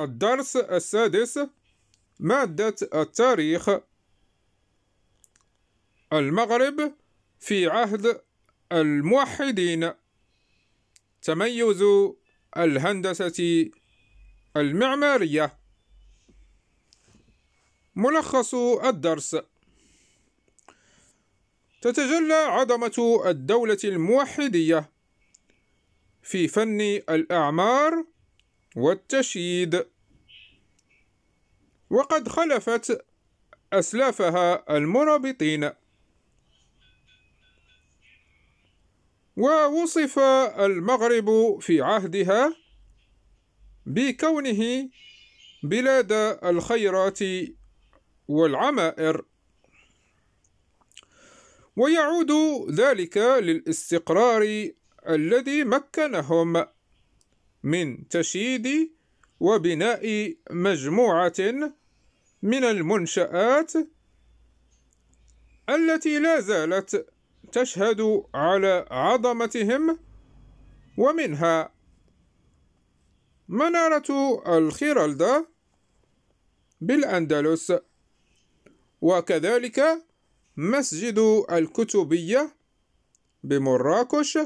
الدرس السادس مادة التاريخ المغرب في عهد الموحدين تميز الهندسة المعمارية ملخص الدرس تتجلى عظمة الدولة الموحدية في فن الأعمار والتشييد وقد خلفت أسلافها المرابطين ووصف المغرب في عهدها بكونه بلاد الخيرات والعمائر ويعود ذلك للاستقرار الذي مكنهم من تشييد وبناء مجموعة من المنشآت التي لا زالت تشهد على عظمتهم ومنها منارة الخيرالدة بالأندلس وكذلك مسجد الكتبية بمراكش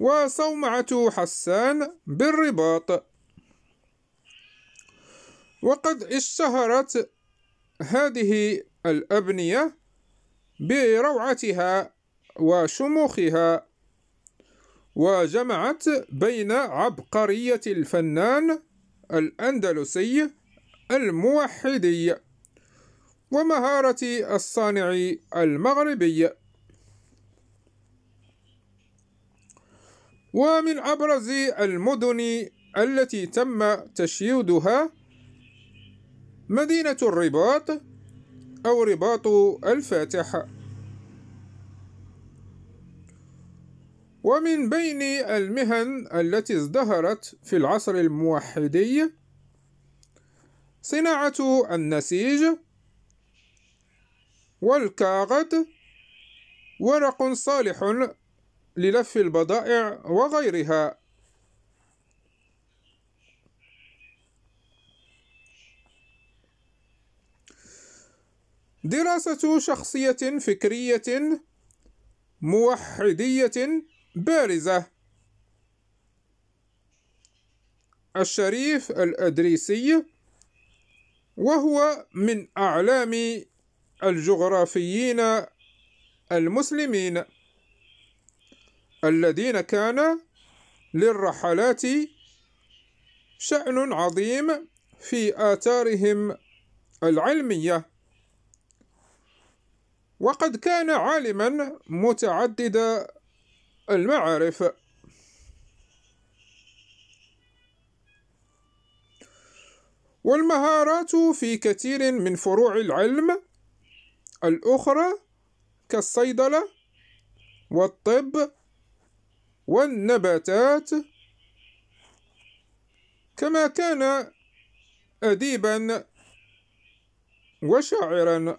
وصومعة حسان بالرباط وقد اشتهرت هذه الأبنية بروعتها وشموخها وجمعت بين عبقرية الفنان الأندلسي الموحدي ومهارة الصانع المغربي ومن أبرز المدن التي تم تشييدها مدينة الرباط أو رباط الفاتح ومن بين المهن التي ازدهرت في العصر الموحدي صناعة النسيج والكاغد ورق صالح للف البضائع وغيرها دراسة شخصية فكرية موحدية بارزة الشريف الأدريسي وهو من أعلام الجغرافيين المسلمين الذين كان للرحلات شأن عظيم في آثارهم العلميه وقد كان عالما متعدد المعارف والمهارات في كثير من فروع العلم الأخرى كالصيدلة والطب والنباتات كما كان أديبا وشاعرا